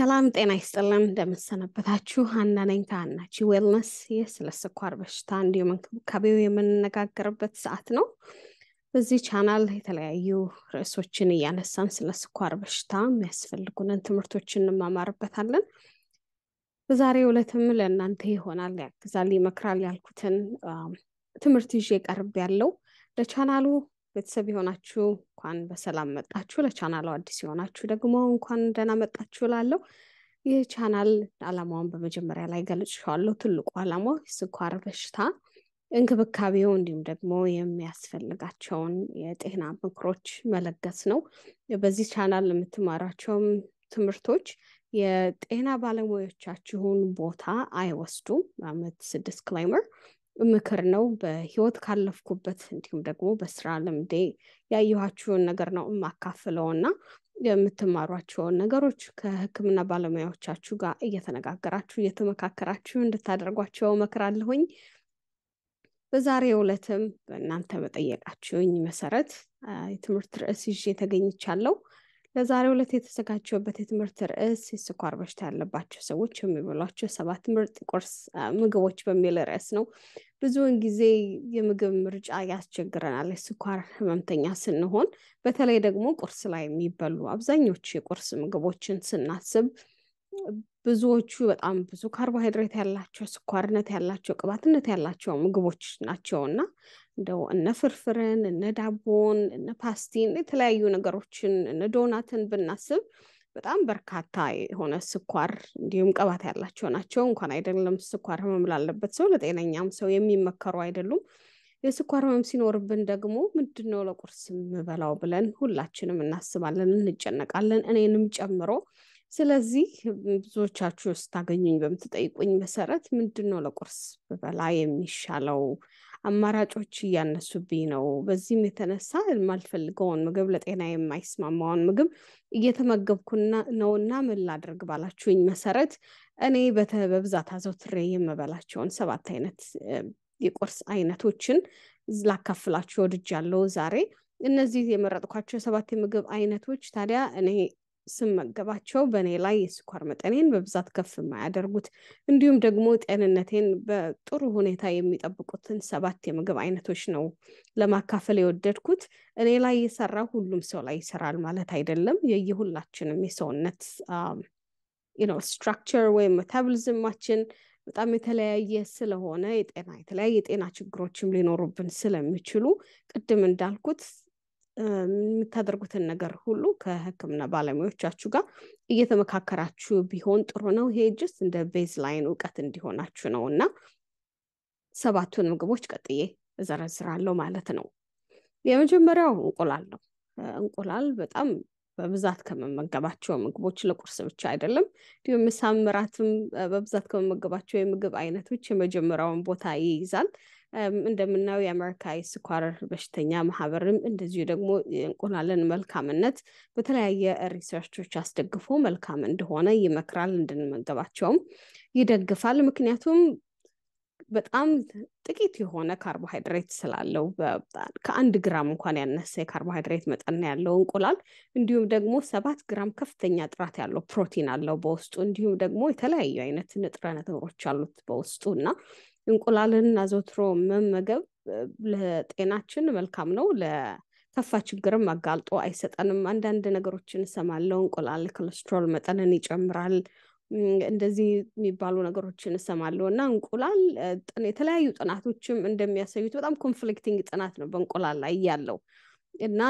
ሰላም ጤና ይስጥልን። እንደምሰነበታችሁ ሀና ነኝ ዌልነስ። ይህ ስለ ስኳር በሽታ እንዲሁም እንክብካቤው የምንነጋገርበት ሰዓት ነው። በዚህ ቻናል የተለያዩ ርዕሶችን እያነሳን ስለ ስኳር በሽታ የሚያስፈልጉንን ትምህርቶችን እንማማርበታለን። በዛሬው ዕለትም ለእናንተ ይሆናል፣ ያግዛል፣ ይመክራል ያልኩትን ትምህርት ይዤ ቀርብ ያለው ለቻናሉ ቤተሰብ የሆናችሁ እንኳን በሰላም መጣችሁ። ለቻናሉ አዲስ የሆናችሁ ደግሞ እንኳን ደህና መጣችሁ ላለው ይህ ቻናል ዓላማውን በመጀመሪያ ላይ ገልጬዋለሁ። ትልቁ ዓላማው የስኳር በሽታ እንክብካቤው እንዲሁም ደግሞ የሚያስፈልጋቸውን የጤና ምክሮች መለገስ ነው። በዚህ ቻናል የምትማራቸውም ትምህርቶች የጤና ባለሙያዎቻችሁን ቦታ አይወስዱም። አመት ዲስክላይመር ምክር ነው በህይወት ካለፍኩበት እንዲሁም ደግሞ በስራ ልምዴ ያየኋችሁን ነገር ነው የማካፍለው እና የምትማሯቸውን ነገሮች ከህክምና ባለሙያዎቻችሁ ጋር እየተነጋገራችሁ እየተመካከራችሁ እንድታደርጓቸው መክራለሁኝ በዛሬው ዕለትም በእናንተ በጠየቃችሁኝ መሰረት የትምህርት ርዕስ ይዤ ተገኝቻለሁ ለዛሬ ሁለት የተዘጋጀውበት የትምህርት ርዕስ የስኳር በሽታ ያለባቸው ሰዎች የሚበሏቸው ሰባት ምርጥ ቁርስ ምግቦች በሚል ርዕስ ነው። ብዙውን ጊዜ የምግብ ምርጫ ያስቸግረናል የስኳር ህመምተኛ ስንሆን፣ በተለይ ደግሞ ቁርስ ላይ የሚበሉ አብዛኞቹ የቁርስ ምግቦችን ስናስብ ብዙዎቹ በጣም ብዙ ካርቦሃይድሬት ያላቸው ስኳርነት ያላቸው ቅባትነት ያላቸው ምግቦች ናቸው እና እንደው እነ ፍርፍርን እነ ዳቦን እነ ፓስቲን የተለያዩ ነገሮችን እነ ዶናትን ብናስብ በጣም በርካታ የሆነ ስኳር እንዲሁም ቅባት ያላቸው ናቸው። እንኳን አይደለም ስኳር ህመም ላለበት ሰው ለጤነኛም ሰው የሚመከሩ አይደሉም። የስኳር ህመም ሲኖርብን ደግሞ ምንድን ነው ለቁርስ የምበላው ብለን ሁላችንም እናስባለን፣ እንጨነቃለን፣ እኔንም ጨምሮ ስለዚህ ብዙዎቻችሁ ስታገኙኝ በምትጠይቁኝ መሰረት ምንድን ነው ለቁርስ ብበላ የሚሻለው አማራጮች እያነሱብኝ ነው። በዚህም የተነሳ የማልፈልገውን ምግብ ለጤና የማይስማማውን ምግብ ነው ነውና ምን ላደርግ ባላችሁኝ መሰረት እኔ በብዛት አዘውትሬ የምበላቸውን ሰባት አይነት የቁርስ አይነቶችን ላካፍላችሁ ወድጃለሁ ዛሬ። እነዚህ የመረጥኳቸው የሰባት የምግብ አይነቶች ታዲያ እኔ ስመገባቸው በእኔ ላይ የስኳር መጠኔን በብዛት ከፍ የማያደርጉት እንዲሁም ደግሞ ጤንነቴን በጥሩ ሁኔታ የሚጠብቁትን ሰባት የምግብ አይነቶች ነው ለማካፈል የወደድኩት። እኔ ላይ የሰራ ሁሉም ሰው ላይ ይሰራል ማለት አይደለም። የየሁላችንም የሰውነት ስትራክቸር ወይም ሜታቦሊዝማችን በጣም የተለያየ ስለሆነ የጤና የተለያየ የጤና ችግሮችም ሊኖሩብን ስለሚችሉ ቅድም እንዳልኩት የምታደርጉትን ነገር ሁሉ ከህክምና ባለሙያዎቻችሁ ጋር እየተመካከራችሁ ቢሆን ጥሩ ነው። ይሄ ጅስ እንደ ቤዝ ላይን እውቀት እንዲሆናችሁ ነው እና ሰባቱን ምግቦች ቀጥዬ እዘረዝራለሁ ማለት ነው። የመጀመሪያው እንቁላል ነው። እንቁላል በጣም በብዛት ከመመገባቸው ምግቦች ለቁርስ ብቻ አይደለም፣ እንዲሁም ምሳም እራትም በብዛት ከመመገባቸው የምግብ አይነቶች የመጀመሪያውን ቦታ ይይዛል። እንደምናየው የአሜሪካ የስኳር በሽተኛ ማህበርም እንደዚሁ ደግሞ የእንቁላልን መልካምነት በተለያየ ሪሰርቾች አስደግፎ መልካም እንደሆነ ይመክራል። እንድንመገባቸውም ይደግፋል። ምክንያቱም በጣም ጥቂት የሆነ ካርቦሃይድሬት ስላለው ከአንድ ግራም እንኳን ያነሰ የካርቦሃይድሬት መጠን ያለው እንቁላል እንዲሁም ደግሞ ሰባት ግራም ከፍተኛ ጥራት ያለው ፕሮቲን አለው በውስጡ እንዲሁም ደግሞ የተለያዩ አይነት ንጥረ ነገሮች አሉት በውስጡ እና እንቁላልን አዘውትሮ መመገብ ለጤናችን መልካም ነው። ለከፋ ችግርም አጋልጦ አይሰጠንም። አንዳንድ ነገሮችን እሰማለሁ፣ እንቁላል ኮለስትሮል መጠንን ይጨምራል እንደዚህ የሚባሉ ነገሮችን እሰማለሁ እና እንቁላል የተለያዩ ጥናቶችም እንደሚያሳዩት በጣም ኮንፍሊክቲንግ ጥናት ነው በእንቁላል ላይ ያለው እና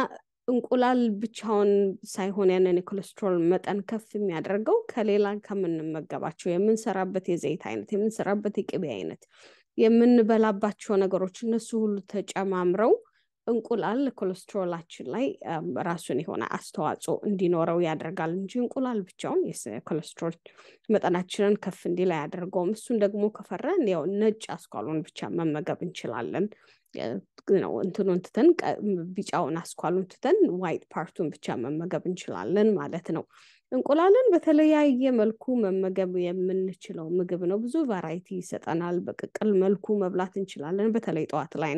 እንቁላል ብቻውን ሳይሆን ያንን የኮሌስትሮል መጠን ከፍ የሚያደርገው ከሌላ ከምንመገባቸው የምንሰራበት የዘይት አይነት፣ የምንሰራበት የቅቤ አይነት፣ የምንበላባቸው ነገሮች እነሱ ሁሉ ተጨማምረው እንቁላል ኮሌስትሮላችን ላይ ራሱን የሆነ አስተዋጽኦ እንዲኖረው ያደርጋል እንጂ እንቁላል ብቻውን ኮሌስትሮል መጠናችንን ከፍ እንዲል ያደርገውም እሱን ደግሞ ከፈረ ያው ነጭ አስኳሉን ብቻ መመገብ እንችላለን። ነው እንትኑን ትተን ቢጫውን አስኳሉን ትተን ዋይት ፓርቱን ብቻ መመገብ እንችላለን ማለት ነው። እንቁላልን በተለያየ መልኩ መመገብ የምንችለው ምግብ ነው። ብዙ ቫራይቲ ይሰጠናል። በቅቅል መልኩ መብላት እንችላለን። በተለይ ጠዋት ላይ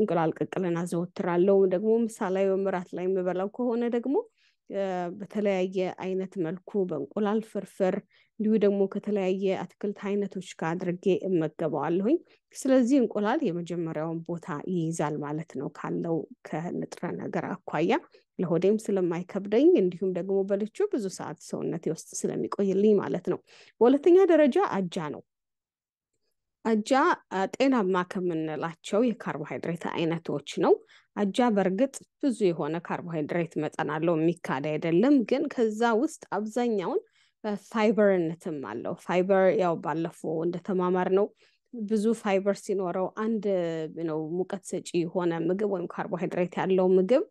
እንቁላል ቅቅልን አዘወትራለው ደግሞ ምሳ ላይ ወይም ላይ የምበላው ከሆነ ደግሞ በተለያየ አይነት መልኩ በእንቁላል ፍርፍር እንዲሁ ደግሞ ከተለያየ አትክልት አይነቶች ጋር አድርጌ እመገበዋለሁኝ። ስለዚህ እንቁላል የመጀመሪያውን ቦታ ይይዛል ማለት ነው ካለው ከንጥረ ነገር አኳያ ለሆዴም ስለማይከብደኝ እንዲሁም ደግሞ በልቼው ብዙ ሰዓት ሰውነቴ ውስጥ ስለሚቆይልኝ ማለት ነው። በሁለተኛ ደረጃ አጃ ነው። አጃ ጤናማ ከምንላቸው የካርቦሃይድሬት አይነቶች ነው። አጃ በእርግጥ ብዙ የሆነ ካርቦሃይድሬት መጠን አለው፣ የሚካድ አይደለም። ግን ከዛ ውስጥ አብዛኛውን በፋይበርነትም አለው። ፋይበር ያው ባለፈው እንደተማማር ነው ብዙ ፋይበር ሲኖረው አንድ ነው ሙቀት ሰጪ የሆነ ምግብ ወይም ካርቦሃይድሬት ያለው ምግብ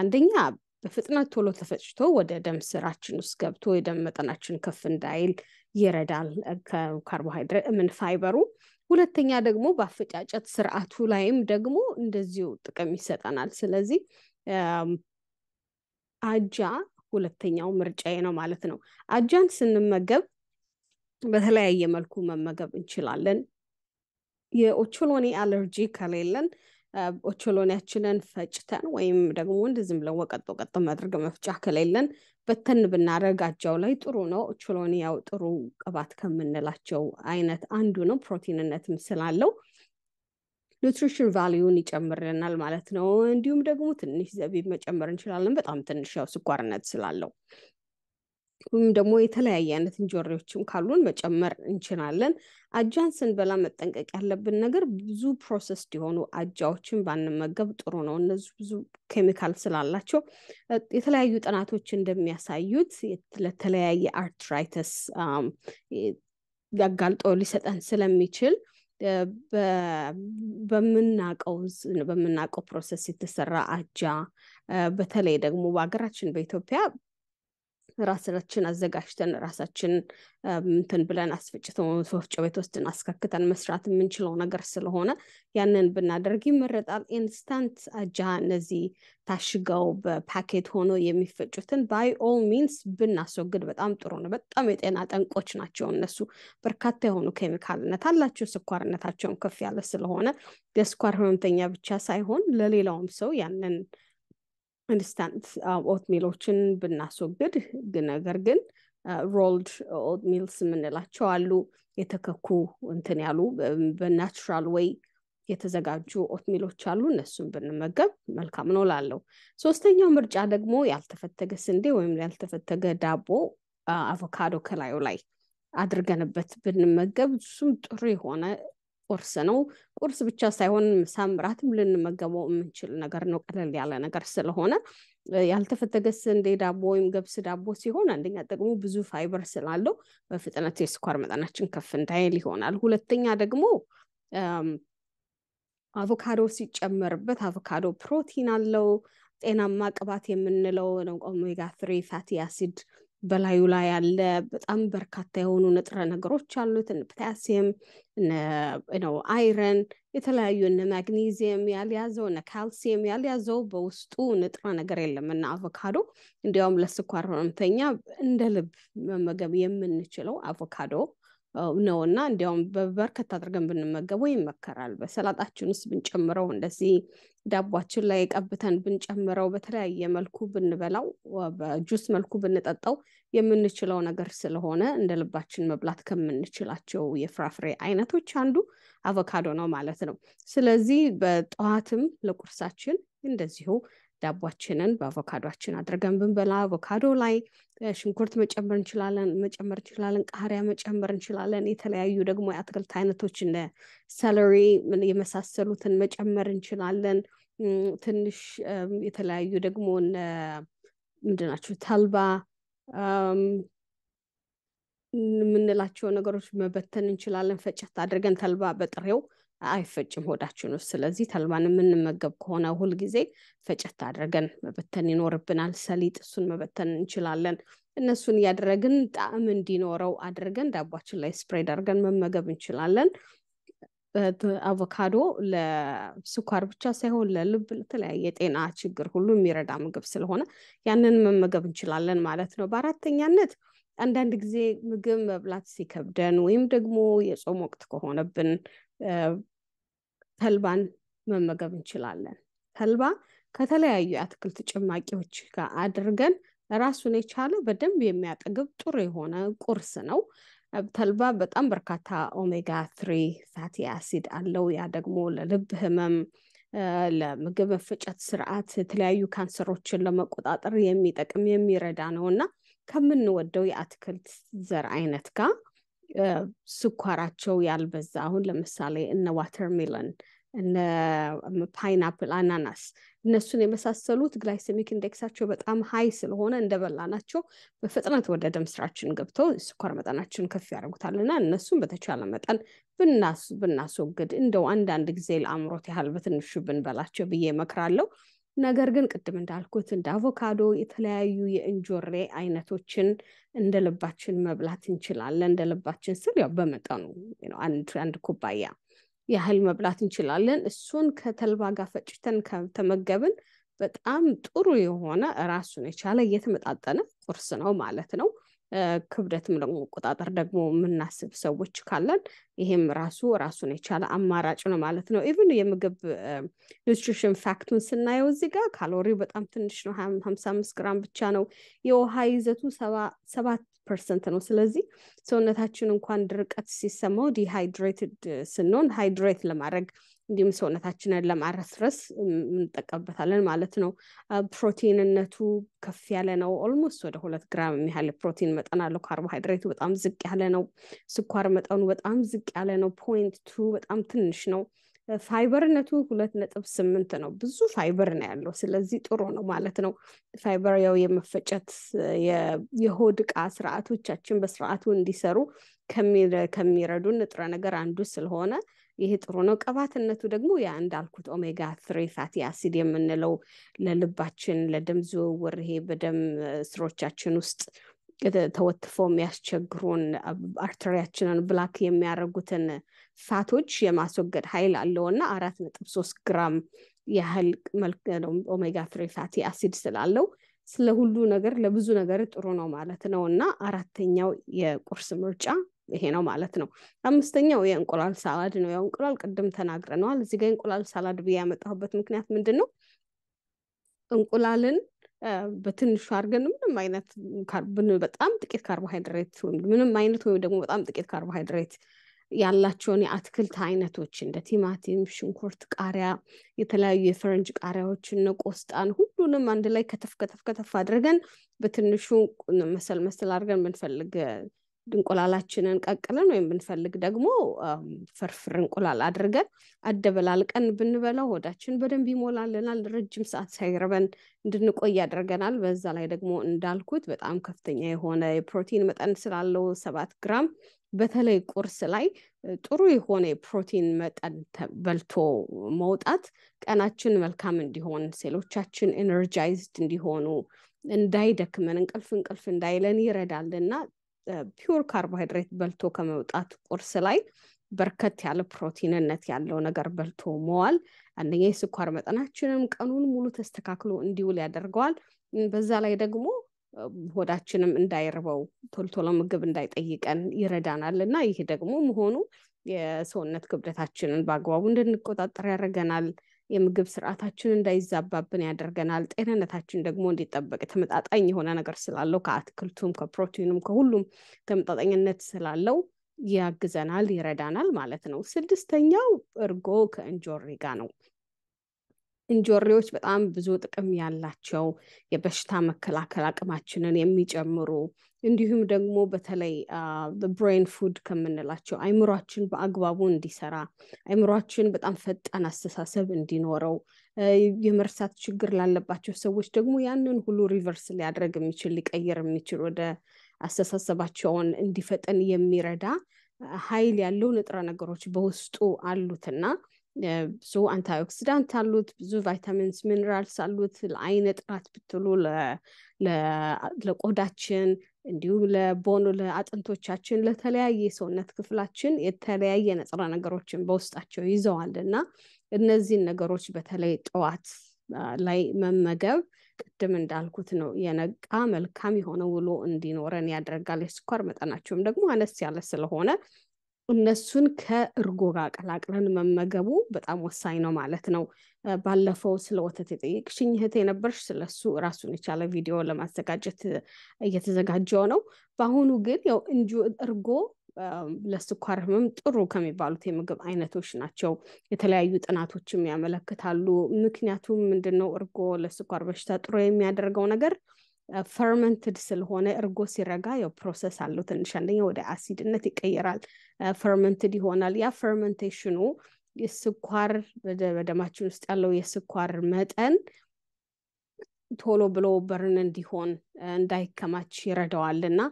አንደኛ በፍጥነት ቶሎ ተፈጭቶ ወደ ደም ስራችን ውስጥ ገብቶ የደም መጠናችን ከፍ እንዳይል ይረዳል። ከካርቦሃይድሬት ምን ፋይበሩ። ሁለተኛ ደግሞ በአፈጫጨት ስርዓቱ ላይም ደግሞ እንደዚሁ ጥቅም ይሰጠናል። ስለዚህ አጃ ሁለተኛው ምርጫዬ ነው ማለት ነው። አጃን ስንመገብ በተለያየ መልኩ መመገብ እንችላለን። የኦቾሎኒ አለርጂ ከሌለን ኦቾሎኒያችንን ፈጭተን ወይም ደግሞ እንዲህ ዝም ብለን ወቀጥ ወቀጥ ማድረግ መፍጫ ከሌለን በተን ብናደርግ አጃው ላይ ጥሩ ነው። ኦቾሎኒ ያው ጥሩ ቅባት ከምንላቸው አይነት አንዱ ነው። ፕሮቲንነትም ስላለው ኒትሪሽን ቫሊዩን ይጨምርልናል ማለት ነው። እንዲሁም ደግሞ ትንሽ ዘቢብ መጨመር እንችላለን። በጣም ትንሽ ያው ስኳርነት ስላለው ወይም ደግሞ የተለያየ አይነት እንጆሪዎችም ካሉን መጨመር እንችላለን። አጃን ስንበላ መጠንቀቅ ያለብን ነገር ብዙ ፕሮሰስ የሆኑ አጃዎችን ባንመገብ ጥሩ ነው። እነዚህ ብዙ ኬሚካል ስላላቸው የተለያዩ ጥናቶች እንደሚያሳዩት ለተለያየ አርትራይተስ ያጋልጦ ሊሰጠን ስለሚችል በምናቀው በምናቀው ፕሮሰስ የተሰራ አጃ በተለይ ደግሞ በሀገራችን በኢትዮጵያ ራሳችን አዘጋጅተን ራሳችን እንትን ብለን አስፈጭቶ ወፍጮ ቤት ውስጥ አስከክተን መስራት የምንችለው ነገር ስለሆነ ያንን ብናደርግ ይመረጣል። ኢንስታንት አጃ እነዚህ ታሽገው በፓኬት ሆኖ የሚፈጩትን ባይ ኦል ሚንስ ብናስወግድ በጣም ጥሩ ነው። በጣም የጤና ጠንቆች ናቸው እነሱ። በርካታ የሆኑ ኬሚካልነት አላቸው። ስኳርነታቸውም ከፍ ያለ ስለሆነ የስኳር ህመምተኛ ብቻ ሳይሆን ለሌላውም ሰው ያንን ኢንስታንት ኦትሚሎችን ብናስወግድ ነገር ግን ሮልድ ኦትሚልስ የምንላቸው አሉ የተከኩ እንትን ያሉ በናቹራል ወይ የተዘጋጁ ኦትሚሎች አሉ እነሱን ብንመገብ መልካም ነው ላለው ሶስተኛው ምርጫ ደግሞ ያልተፈተገ ስንዴ ወይም ያልተፈተገ ዳቦ አቮካዶ ከላዩ ላይ አድርገንበት ብንመገብ እሱም ጥሩ የሆነ ቁርስ ነው ቁርስ ብቻ ሳይሆን ምሳም ራትም ልንመገበው የምንችል ነገር ነው። ቀለል ያለ ነገር ስለሆነ ያልተፈተገ ስንዴ ዳቦ ወይም ገብስ ዳቦ ሲሆን አንደኛ ጥቅሙ ብዙ ፋይበር ስላለው በፍጥነት የስኳር መጠናችን ከፍ እንዳይል ይሆናል። ሁለተኛ ደግሞ አቮካዶ ሲጨመርበት አቮካዶ ፕሮቲን አለው። ጤናማ ቅባት የምንለው ኦሜጋ ትሪ ፋቲ አሲድ በላዩ ላይ ያለ በጣም በርካታ የሆኑ ንጥረ ነገሮች አሉት። ፖታሲየም፣ አይረን፣ የተለያዩ እነ ማግኒዚየም ያልያዘው እነ ካልሲየም ያልያዘው በውስጡ ንጥረ ነገር የለም እና አቮካዶ እንዲያውም ለስኳር ህመምተኛ እንደ ልብ መመገብ የምንችለው አቮካዶ ነው እና እንዲያውም በበርከት አድርገን ብንመገበው ይመከራል። በሰላጣችን ውስጥ ብንጨምረው፣ እንደዚህ ዳቧችን ላይ ቀብተን ብንጨምረው፣ በተለያየ መልኩ ብንበላው፣ በጁስ መልኩ ብንጠጣው የምንችለው ነገር ስለሆነ እንደ ልባችን መብላት ከምንችላቸው የፍራፍሬ አይነቶች አንዱ አቮካዶ ነው ማለት ነው። ስለዚህ በጠዋትም ለቁርሳችን እንደዚሁ ዳቧችንን በአቮካዶችን አድርገን ብንበላ አቮካዶ ላይ ሽንኩርት መጨመር እንችላለን መጨመር እንችላለን ቃሪያ መጨመር እንችላለን የተለያዩ ደግሞ የአትክልት አይነቶች እንደ ሰለሪ የመሳሰሉትን መጨመር እንችላለን ትንሽ የተለያዩ ደግሞ ምንድናቸው ተልባ የምንላቸው ነገሮች መበተን እንችላለን ፈጨት አድርገን ተልባ በጥሬው አይፈጭም ሆዳችን ውስጥ። ስለዚህ ተልባን የምንመገብ ከሆነ ሁልጊዜ ፈጨት አድርገን መበተን ይኖርብናል። ሰሊጥ እሱን መበተን እንችላለን። እነሱን እያደረግን ጣዕም እንዲኖረው አድርገን ዳቧችን ላይ ስፕሬድ አድርገን መመገብ እንችላለን። አቮካዶ ለስኳር ብቻ ሳይሆን ለልብ፣ ለተለያየ የጤና ችግር ሁሉ የሚረዳ ምግብ ስለሆነ ያንን መመገብ እንችላለን ማለት ነው። በአራተኛነት አንዳንድ ጊዜ ምግብ መብላት ሲከብደን ወይም ደግሞ የጾም ወቅት ከሆነብን ተልባን መመገብ እንችላለን። ተልባ ከተለያዩ የአትክልት ጭማቂዎች ጋር አድርገን ራሱን የቻለ በደንብ የሚያጠግብ ጥሩ የሆነ ቁርስ ነው። ተልባ በጣም በርካታ ኦሜጋ ትሪ ፋቲ አሲድ አለው። ያ ደግሞ ለልብ ህመም፣ ለምግብ መፈጨት ስርዓት፣ የተለያዩ ካንሰሮችን ለመቆጣጠር የሚጠቅም የሚረዳ ነው እና ከምንወደው የአትክልት ዘር አይነት ጋር ስኳራቸው ያልበዛ አሁን ለምሳሌ እነ ዋተርሜለን እነ ፓይናፕል፣ አናናስ እነሱን የመሳሰሉት ግላይሴሚክ ኢንዴክሳቸው በጣም ሀይ ስለሆነ እንደበላናቸው በፍጥነት ወደ ደም ስራችን ገብተው ስኳር መጠናችን ከፍ ያደርጉታል እና እነሱን በተቻለ መጠን ብናስወግድ እንደው አንዳንድ ጊዜ ለአእምሮት ያህል በትንሹ ብንበላቸው ብዬ መክራለው ነገር ግን ቅድም እንዳልኩት እንደ አቮካዶ የተለያዩ የእንጆሬ አይነቶችን እንደ ልባችን መብላት እንችላለን። እንደ ልባችን ስል ያው በመጠኑ አንድ ኩባያ ያህል መብላት እንችላለን። እሱን ከተልባ ጋር ፈጭተን ከተመገብን በጣም ጥሩ የሆነ ራሱን የቻለ እየተመጣጠነ ቁርስ ነው ማለት ነው። ክብደትም ለመቆጣጠር ደግሞ የምናስብ ሰዎች ካለን ይሄም ራሱ ራሱን የቻለ አማራጭ ነው ማለት ነው። ኢቭን የምግብ ኒትሪሽን ፋክቱን ስናየው እዚህ ጋር ካሎሪው በጣም ትንሽ ነው፣ ሀምሳ አምስት ግራም ብቻ ነው። የውሃ ይዘቱ ሰባት ፐርሰንት ነው። ስለዚህ ሰውነታችን እንኳን ድርቀት ሲሰማው ዲሃይድሬትድ ስንሆን ሃይድሬት ለማድረግ እንዲሁም ሰውነታችንን ለማረስረስ እንጠቀምበታለን ማለት ነው። ፕሮቲንነቱ ከፍ ያለ ነው። ኦልሞስት ወደ ሁለት ግራም የሚያህል ፕሮቲን መጠን አለው። ካርቦሃይድሬቱ በጣም ዝቅ ያለ ነው። ስኳር መጠኑ በጣም ዝቅ ያለ ነው። ፖይንት ቱ በጣም ትንሽ ነው። ፋይበርነቱ ሁለት ነጥብ ስምንት ነው። ብዙ ፋይበር ነው ያለው። ስለዚህ ጥሩ ነው ማለት ነው። ፋይበር ያው የመፈጨት የሆድ እቃ ስርዓቶቻችን በስርዓቱ እንዲሰሩ ከሚረዱ ንጥረ ነገር አንዱ ስለሆነ ይሄ ጥሩ ነው። ቅባትነቱ ደግሞ ያ እንዳልኩት ኦሜጋ ትሪ ፋቲ አሲድ የምንለው ለልባችን፣ ለደም ዝውውር ይሄ በደም ስሮቻችን ውስጥ ተወትፈው የሚያስቸግሩን አርተሪያችንን ብላክ የሚያደርጉትን ፋቶች የማስወገድ ኃይል አለው እና አራት ነጥብ ሶስት ግራም ያህል ኦሜጋ ትሪ ፋቲ አሲድ ስላለው ስለ ሁሉ ነገር ለብዙ ነገር ጥሩ ነው ማለት ነው እና አራተኛው የቁርስ ምርጫ ይሄ ነው ማለት ነው። አምስተኛው የእንቁላል ሳላድ ነው። ያው እንቁላል ቅድም ተናግረነዋል። እዚህ ጋ የእንቁላል ሳላድ ብዬ ያመጣሁበት ምክንያት ምንድን ነው? እንቁላልን በትንሹ አድርገን ምንም አይነት በጣም ጥቂት ካርቦሃይድሬት ምንም አይነት ወይም ደግሞ በጣም ጥቂት ካርቦሃይድሬት ያላቸውን የአትክልት አይነቶች እንደ ቲማቲም፣ ሽንኩርት፣ ቃሪያ፣ የተለያዩ የፈረንጅ ቃሪያዎች እነ ቆስጣን ሁሉንም አንድ ላይ ከተፍ ከተፍ ከተፍ አድርገን በትንሹ መሰል መሰል አድርገን ምንፈልግ እንቁላላችንን ቀቅለን ወይም ብንፈልግ ደግሞ ፍርፍር እንቁላል አድርገን አደበላልቀን ብንበላው ሆዳችን በደንብ ይሞላልናል። ረጅም ሰዓት ሳይርበን እንድንቆይ ያደርገናል። በዛ ላይ ደግሞ እንዳልኩት በጣም ከፍተኛ የሆነ የፕሮቲን መጠን ስላለው ሰባት ግራም በተለይ ቁርስ ላይ ጥሩ የሆነ የፕሮቲን መጠን በልቶ መውጣት ቀናችን መልካም እንዲሆን፣ ሴሎቻችን ኤነርጃይዝድ እንዲሆኑ፣ እንዳይደክመን እንቅልፍ እንቅልፍ እንዳይለን ይረዳልና ፒውር ካርቦሃይድሬት በልቶ ከመውጣት ቁርስ ላይ በርከት ያለ ፕሮቲንነት ያለው ነገር በልቶ መዋል አንደኛ የስኳር መጠናችንም ቀኑን ሙሉ ተስተካክሎ እንዲውል ያደርገዋል። በዛ ላይ ደግሞ ሆዳችንም እንዳይርበው ቶልቶሎ ምግብ እንዳይጠይቀን ይረዳናል እና ይሄ ደግሞ መሆኑ የሰውነት ክብደታችንን በአግባቡ እንድንቆጣጠር ያደርገናል። የምግብ ስርዓታችን እንዳይዛባብን ያደርገናል። ጤንነታችን ደግሞ እንዲጠበቅ ተመጣጣኝ የሆነ ነገር ስላለው ከአትክልቱም ከፕሮቲኑም ከሁሉም ተመጣጣኝነት ስላለው ያግዘናል፣ ይረዳናል ማለት ነው። ስድስተኛው እርጎ ከእንጆሪ ጋር ነው። እንጆሪዎች በጣም ብዙ ጥቅም ያላቸው የበሽታ መከላከል አቅማችንን የሚጨምሩ እንዲሁም ደግሞ በተለይ ብሬን ፉድ ከምንላቸው አይምሯችን በአግባቡ እንዲሰራ አይምሯችን በጣም ፈጣን አስተሳሰብ እንዲኖረው የመርሳት ችግር ላለባቸው ሰዎች ደግሞ ያንን ሁሉ ሪቨርስ ሊያደረግ የሚችል ሊቀይር የሚችል ወደ አስተሳሰባቸውን እንዲፈጠን የሚረዳ ኃይል ያለው ንጥረ ነገሮች በውስጡ አሉትና ብዙ አንታይኦክሲዳንት አሉት፣ ብዙ ቫይታሚንስ፣ ሚኒራልስ አሉት። ለአይነ ጥራት ብትሉ ለቆዳችን፣ እንዲሁም ለቦኑ ለአጥንቶቻችን፣ ለተለያየ ሰውነት ክፍላችን የተለያየ ንጥረ ነገሮችን በውስጣቸው ይዘዋል እና እነዚህን ነገሮች በተለይ ጠዋት ላይ መመገብ ቅድም እንዳልኩት ነው የነቃ መልካም የሆነ ውሎ እንዲኖረን ያደርጋል። የስኳር መጠናቸውም ደግሞ አነስ ያለ ስለሆነ እነሱን ከእርጎ ጋር ቀላቅለን መመገቡ በጣም ወሳኝ ነው ማለት ነው። ባለፈው ስለ ወተት የጠየቅሽኝ እህት የነበርሽ ስለሱ ራሱን የቻለ ቪዲዮ ለማዘጋጀት እየተዘጋጀው ነው። በአሁኑ ግን ያው እንጂ እርጎ ለስኳር ህመም ጥሩ ከሚባሉት የምግብ አይነቶች ናቸው። የተለያዩ ጥናቶችም ያመለክታሉ። ምክንያቱም ምንድን ነው እርጎ ለስኳር በሽታ ጥሩ የሚያደርገው ነገር ፈርመንትድ ስለሆነ እርጎ ሲረጋ ያው ፕሮሰስ አለው ትንሽ አንደኛ ወደ አሲድነት ይቀየራል ፈርመንትድ ይሆናል ያ ፈርመንቴሽኑ የስኳር በደማችን ውስጥ ያለው የስኳር መጠን ቶሎ ብሎ በርን እንዲሆን እንዳይከማች ይረዳዋል እና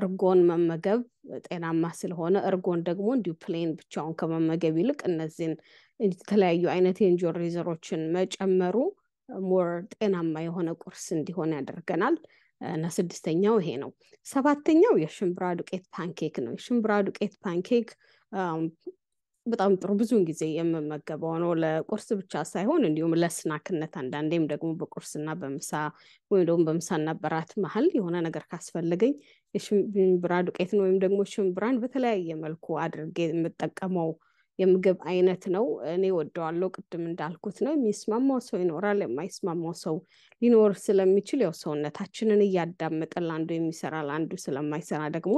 እርጎን መመገብ ጤናማ ስለሆነ እርጎን ደግሞ እንዲሁ ፕሌን ብቻውን ከመመገብ ይልቅ እነዚህን የተለያዩ አይነት የእንጆሪ ዘሮችን መጨመሩ ሞር ጤናማ የሆነ ቁርስ እንዲሆን ያደርገናል እና ስድስተኛው ይሄ ነው። ሰባተኛው የሽምብራ ዱቄት ፓንኬክ ነው። የሽምብራ ዱቄት ፓንኬክ በጣም ጥሩ ብዙውን ጊዜ የምመገበው ነው። ለቁርስ ብቻ ሳይሆን እንዲሁም ለስናክነት አንዳንዴም ደግሞ በቁርስና በምሳ ወይም ደግሞ በምሳና በራት መሀል የሆነ ነገር ካስፈለገኝ የሽምብራ ዱቄትን ወይም ደግሞ ሽምብራን በተለያየ መልኩ አድርጌ የምጠቀመው የምግብ አይነት ነው። እኔ ወደዋለው ቅድም እንዳልኩት ነው። የሚስማማው ሰው ይኖራል፣ የማይስማማው ሰው ሊኖር ስለሚችል ያው ሰውነታችንን እያዳመጠ ለአንዱ የሚሰራ ለአንዱ ስለማይሰራ ደግሞ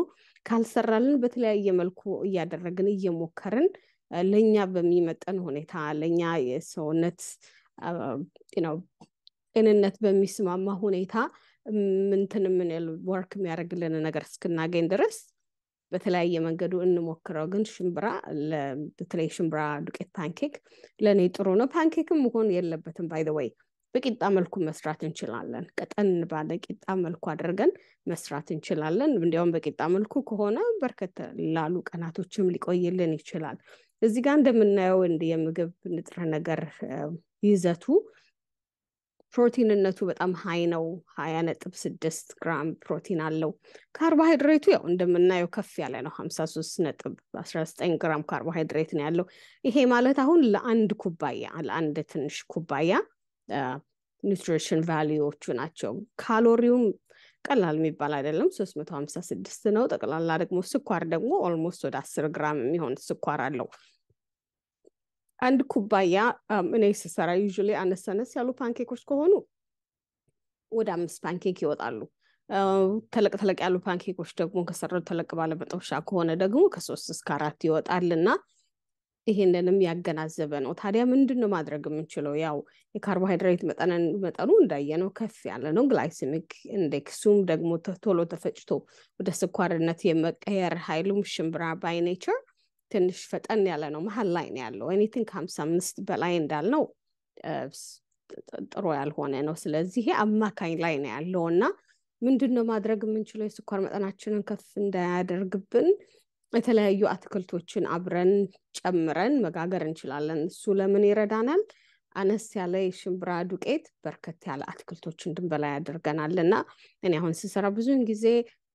ካልሰራልን በተለያየ መልኩ እያደረግን እየሞከርን ለእኛ በሚመጠን ሁኔታ ለእኛ የሰውነት ነው ጤንነት በሚስማማ ሁኔታ ምንትን ምን ወርክ የሚያደርግልን ነገር እስክናገኝ ድረስ በተለያየ መንገዱ እንሞክረው። ግን ሽምብራ በተለይ ሽምብራ ዱቄት ፓንኬክ ለእኔ ጥሩ ነው። ፓንኬክም መሆን የለበትም ባይ ዘ ወይ በቂጣ መልኩ መስራት እንችላለን። ቀጠን ባለ ቂጣ መልኩ አድርገን መስራት እንችላለን። እንዲያውም በቂጣ መልኩ ከሆነ በርከት ላሉ ቀናቶችም ሊቆይልን ይችላል። እዚህ ጋር እንደምናየው የምግብ ንጥረ ነገር ይዘቱ ፕሮቲንነቱ በጣም ሀይ ነው ሀያ ነጥብ ስድስት ግራም ፕሮቲን አለው ካርቦሃይድሬቱ ያው እንደምናየው ከፍ ያለ ነው ሀምሳ ሶስት ነጥብ አስራ ዘጠኝ ግራም ካርቦሃይድሬት ነው ያለው ይሄ ማለት አሁን ለአንድ ኩባያ ለአንድ ትንሽ ኩባያ ኒትሪሽን ቫሊዎቹ ናቸው ካሎሪውም ቀላል የሚባል አይደለም ሶስት መቶ ሀምሳ ስድስት ነው ጠቅላላ ደግሞ ስኳር ደግሞ ኦልሞስት ወደ አስር ግራም የሚሆን ስኳር አለው አንድ ኩባያ እኔ ስሰራ ዩዥሊ አነሰነስ ያሉ ፓንኬኮች ከሆኑ ወደ አምስት ፓንኬክ ይወጣሉ። ተለቅ ተለቅ ያሉ ፓንኬኮች ደግሞ ከሰረ ተለቅ ባለ ከሆነ ደግሞ ከሶስት እስከ አራት ይወጣል እና ይሄንንም ያገናዘበ ነው። ታዲያ ምንድን ነው ማድረግ የምንችለው? ያው የካርቦሃይድሬት መጠኑ እንዳየ ነው ከፍ ያለ ነው። ግላይሲሚክ ኢንዴክሱም ደግሞ ቶሎ ተፈጭቶ ወደ ስኳርነት የመቀየር ሀይሉም ሽምብራ ባይ ኔቸር ትንሽ ፈጠን ያለ ነው፣ መሀል ላይ ነው ያለው። ኒቲንግ ከሀምሳ አምስት በላይ እንዳልነው ጥሩ ያልሆነ ነው። ስለዚህ ይሄ አማካኝ ላይ ነው ያለው እና ምንድን ነው ማድረግ የምንችለው የስኳር መጠናችንን ከፍ እንዳያደርግብን የተለያዩ አትክልቶችን አብረን ጨምረን መጋገር እንችላለን። እሱ ለምን ይረዳናል? አነስ ያለ የሽምብራ ዱቄት በርከት ያለ አትክልቶች እንድንበላ ያደርገናል እና እኔ አሁን ስሰራ ብዙውን ጊዜ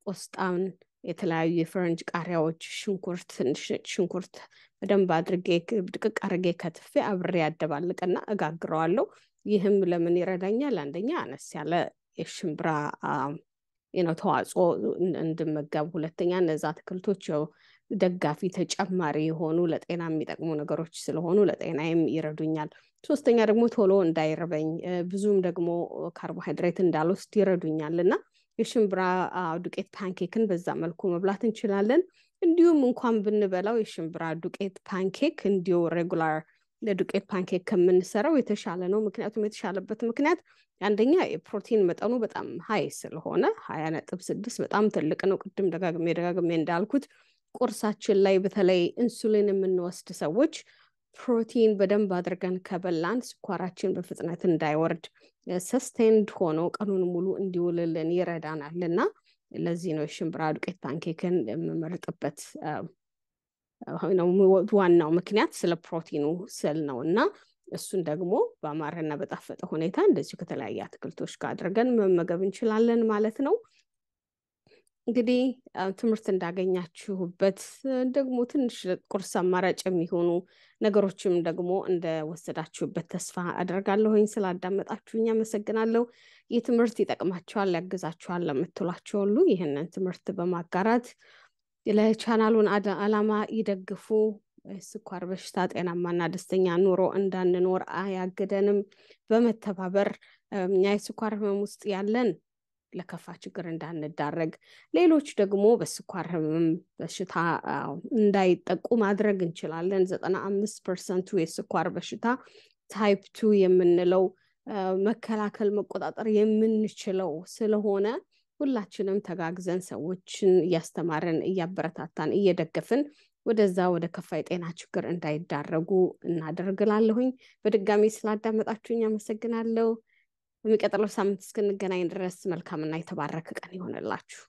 ቆስጣን የተለያዩ የፈረንጅ ቃሪያዎች፣ ሽንኩርት፣ ትንሽ ሽንኩርት በደንብ አድርጌ ድቅቅ አድርጌ ከትፌ አብሬ ያደባልቅና እጋግረዋለሁ። ይህም ለምን ይረዳኛል? አንደኛ አነስ ያለ የሽምብራ ነው ተዋጽኦ እንድመገብ፣ ሁለተኛ እነዛ አትክልቶች ደጋፊ ተጨማሪ የሆኑ ለጤና የሚጠቅሙ ነገሮች ስለሆኑ ለጤናዬም ይረዱኛል። ሶስተኛ ደግሞ ቶሎ እንዳይርበኝ ብዙም ደግሞ ካርቦሃይድሬት እንዳልወስድ ይረዱኛል እና የሽምብራ ዱቄት ፓንኬክን በዛ መልኩ መብላት እንችላለን። እንዲሁም እንኳን ብንበላው የሽምብራ ዱቄት ፓንኬክ እንዲሁ ሬጉላር ለዱቄት ፓንኬክ ከምንሰራው የተሻለ ነው። ምክንያቱም የተሻለበት ምክንያት አንደኛ የፕሮቲን መጠኑ በጣም ሀይ ስለሆነ ሀያ ነጥብ ስድስት በጣም ትልቅ ነው። ቅድም ደጋግሜ ደጋግሜ እንዳልኩት ቁርሳችን ላይ በተለይ ኢንሱሊን የምንወስድ ሰዎች ፕሮቲን በደንብ አድርገን ከበላን ስኳራችን በፍጥነት እንዳይወርድ ሰስቴንድ ሆኖ ቀኑን ሙሉ እንዲውልልን ይረዳናል እና ለዚህ ነው ሽምብራ ዱቄት ፓንኬክን የምመርጥበት ዋናው ምክንያት ስለ ፕሮቲኑ ስል ነው እና እሱን ደግሞ በአማረና በጣፈጠ ሁኔታ እንደዚሁ ከተለያየ አትክልቶች ጋር አድርገን መመገብ እንችላለን ማለት ነው። እንግዲህ ትምህርት እንዳገኛችሁበት ደግሞ ትንሽ ቁርስ አማራጭ የሚሆኑ ነገሮችም ደግሞ እንደወሰዳችሁበት ተስፋ አደርጋለሁኝ። ስላዳመጣችሁኝ አመሰግናለሁ። ይህ ትምህርት ይጠቅማችኋል፣ ያግዛችኋል ለምትሏቸው ሁሉ ይህንን ትምህርት በማጋራት ለቻናሉን አላማ ይደግፉ። ስኳር በሽታ ጤናማና ደስተኛ ኑሮ እንዳንኖር አያግደንም። በመተባበር እኛ የስኳር ህመም ውስጥ ያለን ለከፋ ችግር እንዳንዳረግ፣ ሌሎች ደግሞ በስኳር ህመም በሽታ እንዳይጠቁ ማድረግ እንችላለን። ዘጠና አምስት ፐርሰንቱ የስኳር በሽታ ታይፕ ቱ የምንለው መከላከል መቆጣጠር የምንችለው ስለሆነ ሁላችንም ተጋግዘን ሰዎችን እያስተማረን እያበረታታን እየደገፍን ወደዛ ወደ ከፋ የጤና ችግር እንዳይዳረጉ እናደርግላለሁኝ። በድጋሚ ስላዳመጣችሁኝ አመሰግናለሁ። በሚቀጥለው ሳምንት እስክንገናኝ ድረስ መልካምና የተባረከ ቀን ይሆንላችሁ።